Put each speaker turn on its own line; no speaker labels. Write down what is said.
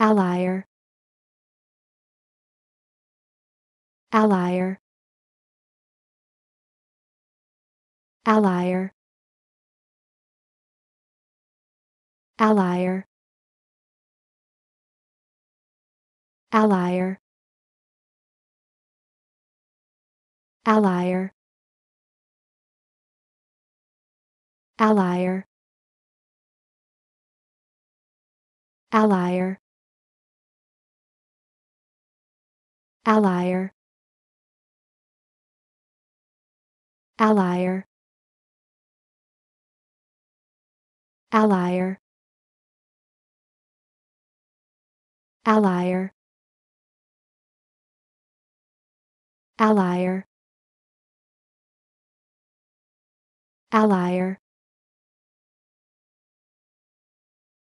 Allier. Allier. Allier. Allier. Allier. Allier. Allier. Allier. Allier. Allier. Allier. Allier. Allier. Allier.